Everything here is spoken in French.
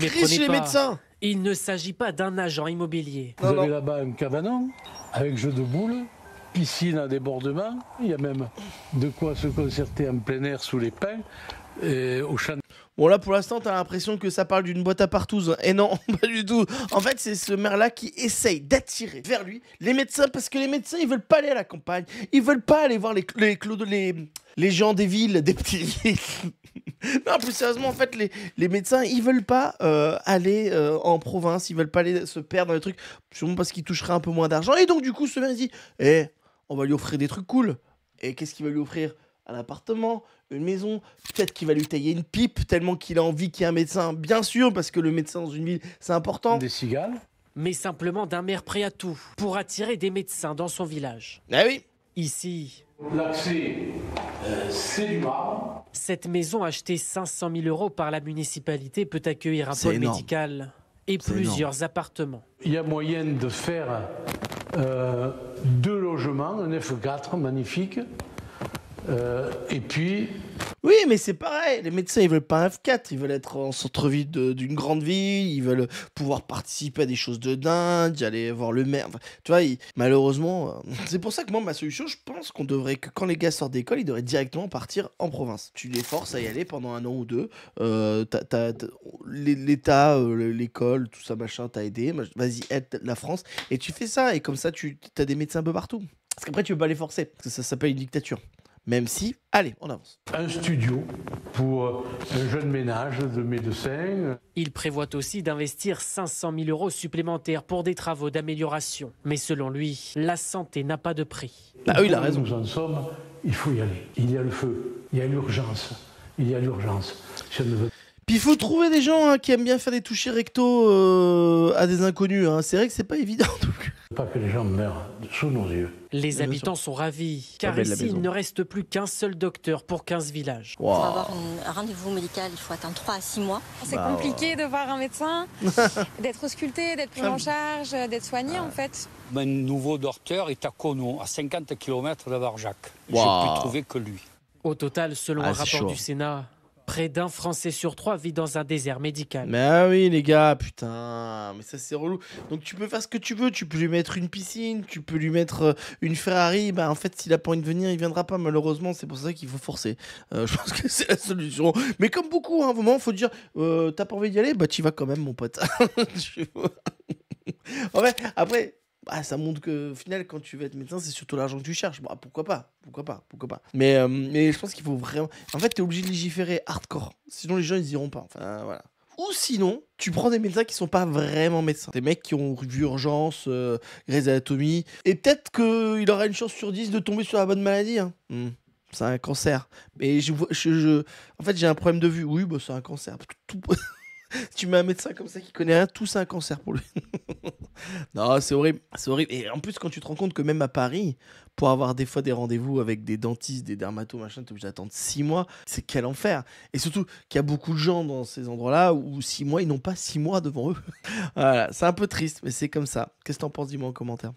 les médecins. Il ne s'agit pas d'un agent immobilier. Vous avez là-bas un cabanon avec jeu de boules, piscine à débordement. Il y a même de quoi se concerter en plein air sous les pins. Et au champ Bon, là, pour l'instant, t'as l'impression que ça parle d'une boîte à partouze. Et eh non, pas du tout. En fait, c'est ce maire-là qui essaye d'attirer vers lui les médecins, parce que les médecins, ils veulent pas aller à la campagne. Ils veulent pas aller voir les, les, de les gens des villes, des petits. non, plus sérieusement, en fait, les, médecins, ils veulent pas euh, aller euh, en province, ils veulent pas aller se perdre dans les trucs, sûrement parce qu'ils toucheraient un peu moins d'argent. Et donc, du coup, ce mec dit Eh, on va lui offrir des trucs cool. Et qu'est-ce qu'il va lui offrir Un appartement, une maison, peut-être qu'il va lui tailler une pipe tellement qu'il a envie qu'il y ait un médecin, bien sûr, parce que le médecin dans une ville, c'est important. Des cigales Mais simplement d'un maire prêt à tout pour attirer des médecins dans son village. Ah oui Ici. L'accès, euh, c'est du cette maison achetée 500 000 euros par la municipalité peut accueillir un pôle médical et plusieurs appartements. Il y a moyen de faire euh, deux logements, un F4 magnifique, euh, et puis. Oui, mais c'est pareil. Les médecins, ils veulent pas un F4. Ils veulent être en centre-ville d'une grande ville. Ils veulent pouvoir participer à des choses de dingue, y aller voir le maire. tu vois, malheureusement, euh, c'est pour ça que moi, ma solution, je pense qu'on devrait que quand les gars sortent d'école, ils devraient directement partir en province. Tu les forces à y aller pendant un an ou deux. Euh, L'État, euh, l'école, tout ça, machin, t'a aidé. Vas-y, aide la France. Et tu fais ça. Et comme ça, tu as des médecins un peu partout. Parce qu'après, tu veux pas les forcer. Parce que ça s'appelle une dictature même si, allez, on avance. Un studio pour un jeune ménage de médecins. Il prévoit aussi d'investir 500 000 euros supplémentaires pour des travaux d'amélioration. Mais selon lui, la santé n'a pas de prix. Ah oui, il a raison. Nous en sommes, il faut y aller. Il y a le feu, il y a l'urgence. Il y a l'urgence. Je puis il faut trouver des gens hein, qui aiment bien faire des touchers recto euh, à des inconnus. Hein. C'est vrai que c'est pas évident. Pas que les gens meurent sous nos yeux. Les habitants sont ravis, car ici, il ne reste plus qu'un seul docteur pour 15 villages. Pour avoir un rendez-vous médical, il faut attendre 3 à 6 mois. C'est bah, compliqué de voir un médecin, d'être ausculté, d'être pris en ah. charge, d'être soigné, en fait. Mon nouveau docteur est à Conon, à 50 km de Varjac. Wow. J'ai pu trouver que lui. Au total, selon ah, le un rapport du Sénat, Près d'un Français sur trois vit dans un désert médical. Mais ah oui, les gars, putain, mais ça c'est relou. Donc tu peux faire ce que tu veux, tu peux lui mettre une piscine, tu peux lui mettre euh, une Ferrari. Bah en fait, s'il a pas envie de venir, il viendra pas, malheureusement. C'est pour ça qu'il faut forcer. Euh, je pense que c'est la solution. Mais comme beaucoup, à un hein, moment, faut dire euh, t'as pas envie d'y aller Bah tu vas quand même, mon pote. tu après, ah, ça montre que au final, quand tu veux être médecin, c'est surtout l'argent que tu cherches. Bah, pourquoi pas Pourquoi pas Pourquoi pas Mais, euh, mais je pense qu'il faut vraiment. En fait, tu es obligé de légiférer hardcore. Sinon, les gens, ils iront pas. Enfin, voilà. Ou sinon, tu prends des médecins qui sont pas vraiment médecins. Des mecs qui ont vu urgence, euh, Et peut-être qu'il aura une chance sur 10 de tomber sur la bonne maladie. Hein. Hmm. c'est un cancer. Mais je, je, en fait, j'ai un problème de vue. Oui, bah, c'est un cancer. Tout, tu mets un médecin comme ça qui connaît rien, tout c'est un cancer pour lui. non, c'est horrible. C'est horrible. Et en plus, quand tu te rends compte que même à Paris, pour avoir des fois des rendez-vous avec des dentistes, des dermatos, machin, t'es obligé d'attendre 6 mois. C'est quel enfer. Et surtout qu'il y a beaucoup de gens dans ces endroits-là où 6 mois, ils n'ont pas 6 mois devant eux. voilà, c'est un peu triste, mais c'est comme ça. Qu'est-ce que t'en penses Dis-moi en commentaire.